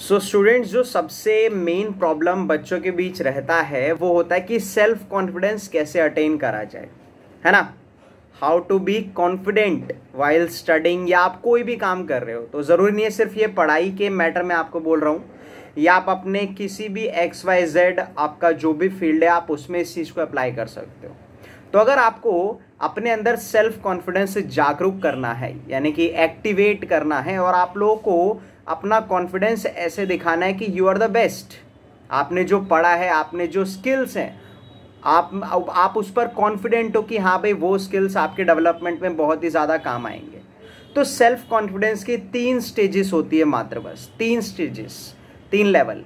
सो so, students जो सबसे main problem बच्चों के बीच रहता है वो होता है कि सेल्फ कॉन्फिडेंस कैसे अटेन करा जाए है ना how to be confident while studying या आप कोई भी काम कर रहे हो तो ज़रूरी नहीं है सिर्फ ये पढ़ाई के मैटर में आपको बोल रहा हूँ या आप अपने किसी भी एक्स वाई जेड आपका जो भी फील्ड है आप उसमें इस चीज़ को अप्लाई कर सकते हो तो अगर आपको अपने अंदर सेल्फ कॉन्फिडेंस जागरूक करना है यानी कि एक्टिवेट करना है और आप लोगों को अपना कॉन्फिडेंस ऐसे दिखाना है कि यू आर द बेस्ट आपने जो पढ़ा है आपने जो स्किल्स हैं आप आप उस पर कॉन्फिडेंट हो कि हाँ भाई वो स्किल्स आपके डेवलपमेंट में बहुत ही ज़्यादा काम आएंगे तो सेल्फ कॉन्फिडेंस की तीन स्टेजेस होती है मात्र बस तीन स्टेजेस तीन लेवल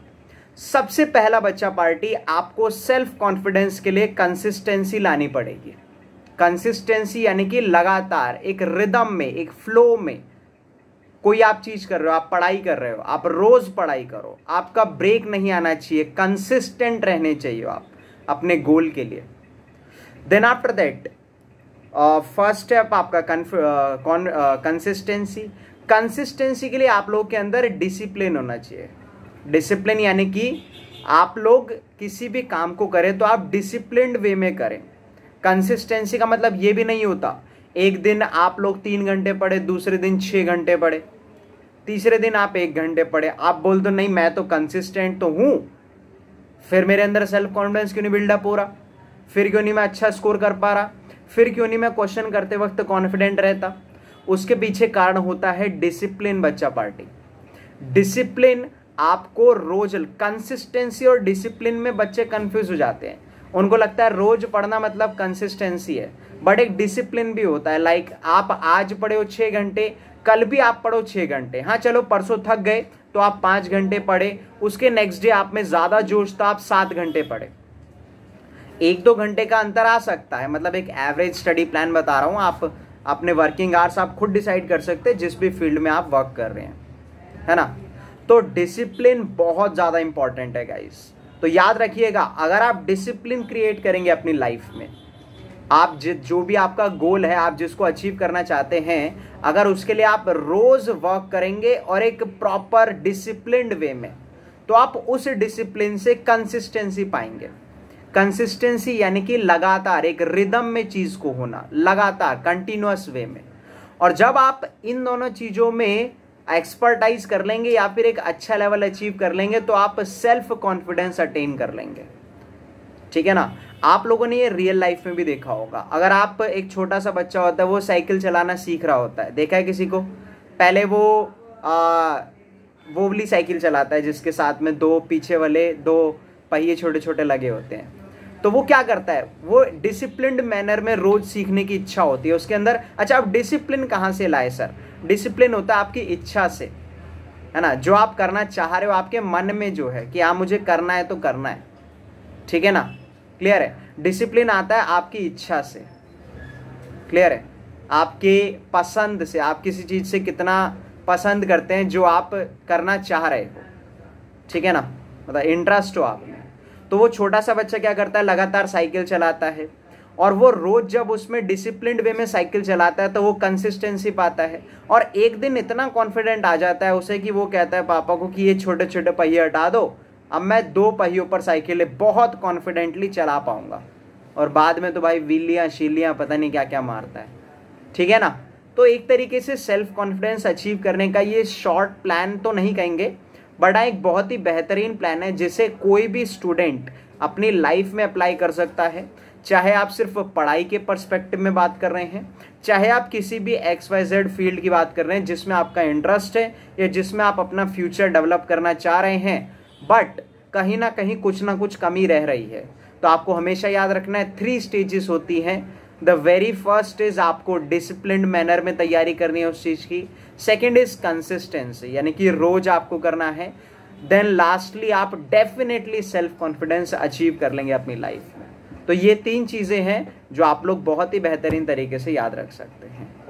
सबसे पहला बच्चा पार्टी आपको सेल्फ कॉन्फिडेंस के लिए कंसिस्टेंसी लानी पड़ेगी कंसिस्टेंसी यानी कि लगातार एक रिदम में एक फ्लो में कोई आप चीज़ कर रहे हो आप पढ़ाई कर रहे हो आप रोज़ पढ़ाई करो आपका ब्रेक नहीं आना चाहिए कंसिस्टेंट रहने चाहिए आप अपने गोल के लिए then after that first step आपका कंसिस्टेंसी कंसिस्टेंसी uh, uh, के लिए आप लोग के अंदर डिसिप्लिन होना चाहिए डिसिप्लिन यानी कि आप लोग किसी भी काम को करें तो आप डिसिप्लिन वे में करें कंसिस्टेंसी का मतलब ये भी नहीं होता एक दिन आप लोग तीन घंटे पढ़े दूसरे दिन छः घंटे पढ़े तीसरे दिन आप एक घंटे पढ़े आप बोल दो नहीं मैं तो कंसिस्टेंट तो हूँ फिर मेरे अंदर सेल्फ कॉन्फिडेंस क्यों नहीं बिल्डअप हो रहा फिर क्यों नहीं मैं अच्छा स्कोर कर पा रहा फिर क्यों नहीं मैं क्वेश्चन करते वक्त कॉन्फिडेंट रहता उसके पीछे कारण होता है डिसिप्लिन बच्चा पार्टी डिसिप्लिन आपको रोज कंसिस्टेंसी और डिसिप्लिन में बच्चे कंफ्यूज हो जाते हैं उनको लगता है रोज पढ़ना मतलब कंसिस्टेंसी है बट एक डिसिप्लिन भी होता है लाइक आप आज पढ़े हो छः घंटे कल भी आप पढ़ो छः घंटे हाँ चलो परसों थक गए तो आप पाँच घंटे पढ़े उसके नेक्स्ट डे आप में ज़्यादा जोश था आप सात घंटे पढ़े एक दो घंटे का अंतर आ सकता है मतलब एक एवरेज स्टडी प्लान बता रहा हूँ आप अपने वर्किंग आवर्स आप खुद डिसाइड कर सकते हैं जिस भी फील्ड में आप वर्क कर रहे हैं है ना तो डिसिप्लिन बहुत ज़्यादा इंपॉर्टेंट है गाइस तो याद रखिएगा अगर आप डिसिप्लिन क्रिएट करेंगे अपनी लाइफ में आप जो भी आपका गोल है आप जिसको अचीव करना चाहते हैं अगर उसके लिए आप रोज वर्क करेंगे और एक प्रॉपर डिसिप्लिन वे में तो आप उस डिसिप्लिन से कंसिस्टेंसी पाएंगे कंसिस्टेंसी यानी कि लगातार एक रिदम में चीज को होना लगातार कंटिन्यूस वे में और जब आप इन दोनों चीजों में एक्सपर्टाइज कर लेंगे या फिर एक अच्छा लेवल अचीव कर लेंगे तो आप सेल्फ कॉन्फिडेंस अटेन कर लेंगे ठीक है ना आप लोगों ने ये रियल लाइफ में भी देखा होगा अगर आप एक छोटा सा बच्चा होता है वो साइकिल चलाना सीख रहा होता है देखा है किसी को पहले वो आ, वो वाली साइकिल चलाता है जिसके साथ में दो पीछे वाले दो पहिए छोटे छोटे लगे होते हैं तो वो क्या करता है वो डिसिप्लिन मैनर में रोज सीखने की इच्छा होती है उसके अंदर अच्छा आप डिसिप्लिन कहाँ से लाए सर डिसिप्लिन होता है आपकी इच्छा से है ना जो आप करना चाह रहे हो आपके मन में जो है कि हाँ मुझे करना है तो करना है ठीक है ना क्लियर है डिसिप्लिन आता है आपकी इच्छा से क्लियर है आपके पसंद से आप किसी चीज़ से कितना पसंद करते हैं जो आप करना चाह रहे हो ठीक है ना मतलब इंटरेस्ट हो आप तो वो छोटा सा बच्चा क्या करता है लगातार साइकिल चलाता है और वो रोज़ जब उसमें डिसिप्लिन वे में साइकिल चलाता है तो वो कंसिस्टेंसी पाता है और एक दिन इतना कॉन्फिडेंट आ जाता है उसे कि वो कहता है पापा को कि ये छोटे छोटे पहिए हटा दो अब मैं दो पहियों पर साइकिल बहुत कॉन्फिडेंटली चला पाऊँगा और बाद में तो भाई विल्लियाँ शीलियाँ पता नहीं क्या क्या मारता है ठीक है ना तो एक तरीके से सेल्फ कॉन्फिडेंस अचीव करने का ये शॉर्ट प्लान तो नहीं कहेंगे बड़ा एक बहुत ही बेहतरीन प्लान है जिसे कोई भी स्टूडेंट अपनी लाइफ में अप्लाई कर सकता है चाहे आप सिर्फ पढ़ाई के पर्सपेक्टिव में बात कर रहे हैं चाहे आप किसी भी एक्स वाई जेड फील्ड की बात कर रहे हैं जिसमें आपका इंटरेस्ट है या जिसमें आप अपना फ्यूचर डेवलप करना चाह रहे हैं बट कहीं ना कहीं कुछ ना कुछ कमी रह रही है तो आपको हमेशा याद रखना है थ्री स्टेजेस होती हैं द वेरी फर्स्ट इज आपको डिसिप्लिन मैनर में तैयारी करनी है उस चीज़ की सेकेंड इज कंसिस्टेंसी यानी कि रोज आपको करना है देन लास्टली आप डेफिनेटली सेल्फ कॉन्फिडेंस अचीव कर लेंगे अपनी लाइफ में तो ये तीन चीज़ें हैं जो आप लोग बहुत ही बेहतरीन तरीके से याद रख सकते हैं